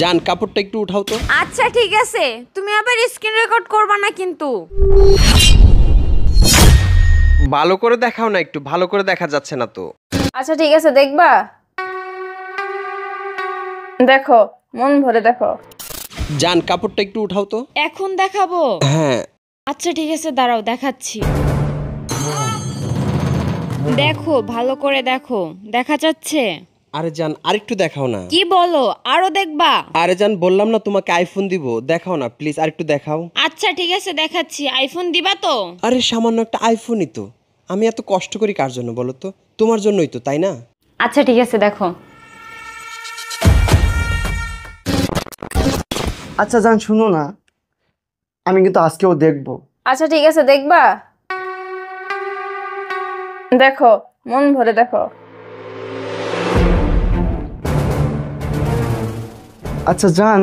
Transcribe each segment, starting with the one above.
জান কাপড়টা একটু উঠাও তো আচ্ছা ঠিক আছে তুমি আবার স্ক্রিন রেকর্ড করবা না কিন্তু ভালো করে দেখাও না একটু ভালো করে দেখা যাচ্ছে না তো আচ্ছা ঠিক আছে দেখবা দেখো মন ভরে দেখো জান কাপড়টা একটু উঠাও তো এখন দেখাবো হ্যাঁ আচ্ছা ঠিক আছে দাঁড়াও দেখাচ্ছি দেখো ভালো করে দেখো দেখা যাচ্ছে আরে জান আরেকটু দেখাও না কি বলো আরো দেখবা আরে জান বললাম না তোমাকে আইফোন দিব দেখাও না প্লিজ আরেকটু দেখাও আচ্ছা ঠিক আছে দেখাচ্ছি আইফোন দিবা তো আরে সামান্য একটা আইফোনই তো আমি এত কষ্ট করি কার জন্য বলো তো তোমার জন্যই তো তাই না আচ্ছা ঠিক আছে দেখো আচ্ছা জান শুনো না আমি কিন্তু আজকেও দেখব আচ্ছা ঠিক আছে দেখবা দেখো মন ভরে দেখো আচ্ছা যান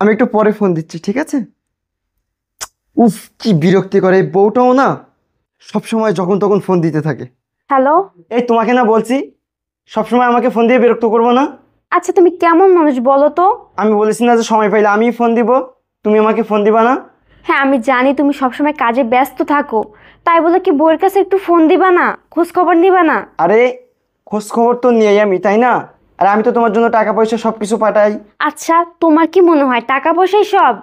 আমি একটু পরে ফোন দিচ্ছি ঠিক আছে উফ কি বিরক্তি করে এই বউটাও না সবসময় যখন তখন ফোন দিতে থাকে হ্যালো এই তোমাকে না বলছি সবসময় আমাকে ফোন দিয়ে বিরক্ত করব না আচ্ছা তুমি কেমন মানুষ বলো তো আমি বলেছি না যে সময় পাইলে আমি ফোন দিব তুমি আমাকে ফোন দিবা না হ্যাঁ আমি জানি তুমি সবসময় কাজে ব্যস্ত থাকো তাই বলে কি বউয়ের কাছে একটু ফোন দিবা না খোঁজ খবর নিবা না আরে খোঁজ খবর তো নিয়েই আমি তাই না আর আমি তো তোমার জন্য টাকা পয়সা সব কিছু পাঠাই আচ্ছা তোমার কি মনে হয় টাকা পয়সাই সব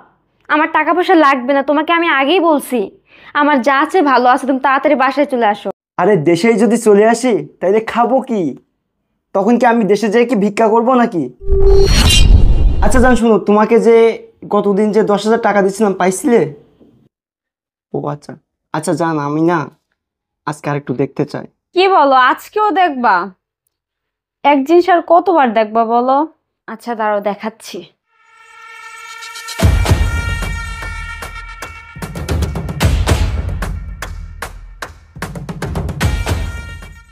আমার টাকা পয়সা লাগবে না তোমাকে আমি আগেই বলছি আমার যা আছে ভালো আছে তুমি তাড়াতাড়ি বাসায় চলে আসো আরে দেশেই যদি চলে আসি তাহলে খাবো কি তখন কি আমি দেশে যেয়ে কি ভিক্ষা করব নাকি আচ্ছা জান শুনো তোমাকে যে গতদিন যে দশ হাজার টাকা দিচ্ছিলাম পাইছিলে ও আচ্ছা আচ্ছা জান আমি না আজকে আর একটু দেখতে চাই কি বলো আজকেও দেখবা এক জিনিস আর কতবার দেখবা বলো আচ্ছা দাঁড়াও দেখাচ্ছি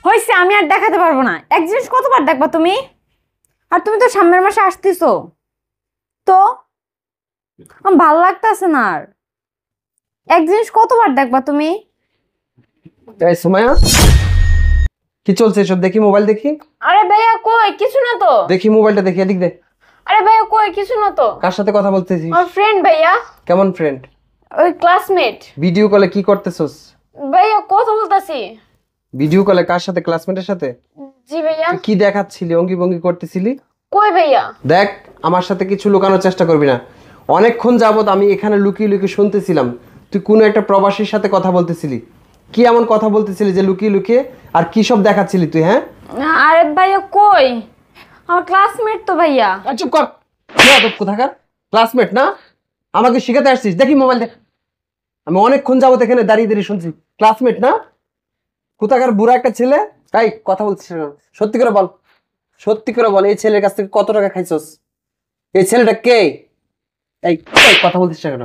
হয়েছে আমি আর দেখাতে পারবো না এক জিনিস কতবার দেখবা তুমি আর তুমি তো সামনের মাসে আসতেছো তো ভালো লাগতেছে না আর এক জিনিস কতবার দেখবা তুমি সময় কি চলছে এসব দেখি মোবাইল দেখি আরে ভাইয়া কই কিছু না তো দেখি মোবাইলটা দেখি এদিক দে আরে ভাইয়া কই কিছু না তো কার সাথে কথা বলতেছিস আমার ফ্রেন্ড ভাইয়া কেমন ফ্রেন্ড ওই ক্লাসমেট ভিডিও কলে কি করতেছস ভাইয়া কথা বলতাছি ভিডিও কলে কার সাথে ক্লাসমেটের সাথে জি ভাইয়া কি দেখাচ্ছিলি অঙ্গি ভঙ্গি করতেছিলি কই ভাইয়া দেখ আমার সাথে কিছু লুকানোর চেষ্টা করবি না অনেকক্ষণ যাবত আমি এখানে লুকিয়ে লুকিয়ে শুনতেছিলাম তুই কোনো একটা প্রবাসীর সাথে কথা বলতেছিলি কি এমন কথা বলতেছিলি যে লুকিয়ে লুকিয়ে আর কি সব দেখাচ্ছিলি তুই হ্যাঁ আরে ভাইয়া কই আমার ক্লাসমেট তো ভাইয়া চুপ কর কে আদব ক্লাসমেট না আমাকে শিখাতে আসছিস দেখি মোবাইল দেখ আমি অনেকক্ষণ যাবো এখানে দাঁড়িয়ে দাঁড়িয়ে শুনছি ক্লাসমেট না কোথাকার বুড়া একটা ছেলে তাই কথা বলছিস সত্যি করে বল সত্যি করে বল এই ছেলের কাছ থেকে কত টাকা খাইছস এই ছেলেটা কে এই কথা বলছিস কেন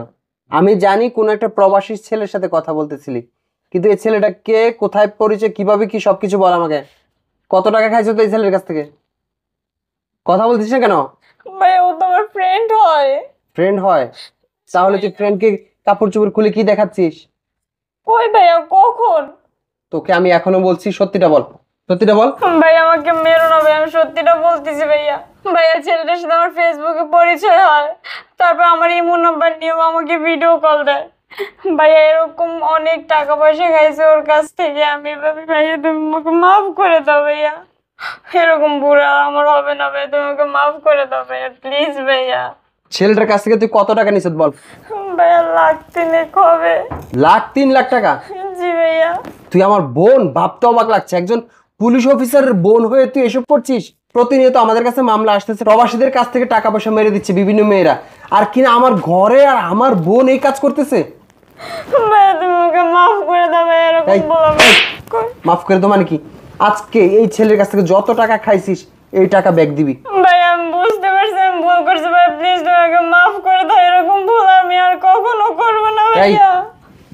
আমি জানি কোন একটা প্রবাসী ছেলের সাথে কথা বলতেছিলি কিন্তু এই ছেলেটা কে কোথায় পরিচয় কিভাবে কি সব কিছু বল আমাকে কত টাকা খাইছো তো এই ছেলের কাছ থেকে কথা বলছিস না কেন ভাই ও তো আমার ফ্রেন্ড হয় ফ্রেন্ড হয় তাহলে তুই ফ্রেন্ডকে কাপড় চোপড় খুলে কি দেখাচ্ছিস কই ভাইয়া কখন তোকে আমি এখনো বলছি সত্যিটা বল সত্যিটা বল ভাই আমাকে মেরো না ভাই আমি সত্যিটা বলতেছি ভাইয়া ভাইয়া ছেলেটার সাথে আমার ফেসবুকে পরিচয় হয় তারপর আমার ইমো নাম্বার নিয়েও আমাকে ভিডিও কল দেয় ভাইয়া এরকম অনেক টাকা পয়সা খাইছে ওর কাছ থেকে আমি এভাবে ভাইয়া তুমি আমাকে মাফ করে দাও ভাইয়া এরকম বুড়া আমার হবে না ভাই তুমি মাফ করে দাও ভাইয়া প্লিজ ভাইয়া ছেলেটার কাছ থেকে তুই কত টাকা নিছিস বল ভাইয়া লাখ তিনেক হবে লাখ তিন লাখ টাকা জি ভাইয়া তুই আমার বোন ভাবতে অবাক লাগছে একজন পুলিশ অফিসারের বোন হয়ে তুই এসব করছিস প্রতিনিয়ত আমাদের কাছে মামলা আসতেছে প্রবাসীদের কাছ থেকে টাকা পয়সা মেরে দিচ্ছে বিভিন্ন মেয়েরা আর কিনা আমার ঘরে আর আমার বোন এই কাজ করতেছে মাফ করে দাও মানে কি আজকে এই ছেলের কাছ থেকে যত টাকা খাইছিস এই টাকা দিবি ভুল ভাইয়া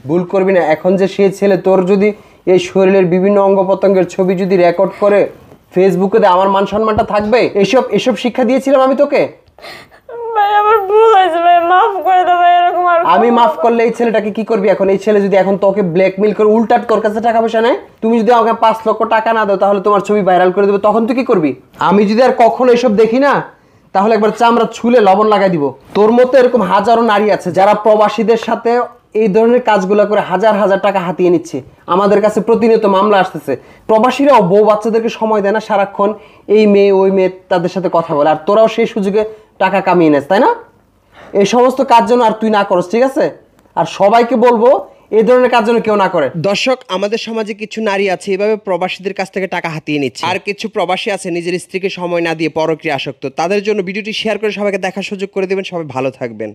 ভুল করবি না এখন যে সে ছেলে তোর যদি এই শরীরের বিভিন্ন অঙ্গ প্রত্যঙ্গের ছবি যদি রেকর্ড করে ফেসবুকে আমার মান সম্মানটা থাকবে এসব এসব শিক্ষা দিয়েছিলাম আমি তোকে আমি মাফ করলে এই ছেলেটাকে কি করবি এখন এই ছেলে যদি এখন তোকে ব্ল্যাকমেল করে উল্টাট তোর কাছে টাকা পয়সা নেয় তুমি যদি আমাকে পাঁচ লক্ষ টাকা না দাও তাহলে তোমার ছবি ভাইরাল করে দেবে তখন তুই কি করবি আমি যদি আর কখনো এসব দেখি না তাহলে একবার চামড়া ছুলে লবণ লাগাই দিব তোর মতো এরকম হাজারো নারী আছে যারা প্রবাসীদের সাথে এই ধরনের কাজগুলো করে হাজার হাজার টাকা হাতিয়ে নিচ্ছে আমাদের কাছে প্রতিনিয়ত মামলা আসতেছে প্রবাসীরাও বউ বাচ্চাদেরকে সময় দেয় না সারাক্ষণ এই মেয়ে ওই মেয়ে তাদের সাথে কথা বলে আর তোরাও সেই সুযোগে টাকা কামিয়ে নেস তাই না এই সমস্ত কাজ যেন আর তুই না করস ঠিক আছে আর সবাইকে বলবো এই ধরনের কাজ যেন কেউ না করে দর্শক আমাদের সমাজে কিছু নারী আছে এভাবে প্রবাসীদের কাছ থেকে টাকা হাতিয়ে নিচ্ছে আর কিছু প্রবাসী আছে নিজের স্ত্রীকে সময় না দিয়ে পরক্রিয়া আসক্ত তাদের জন্য ভিডিওটি শেয়ার করে সবাইকে দেখার সুযোগ করে দেবেন সবাই ভালো থাকবেন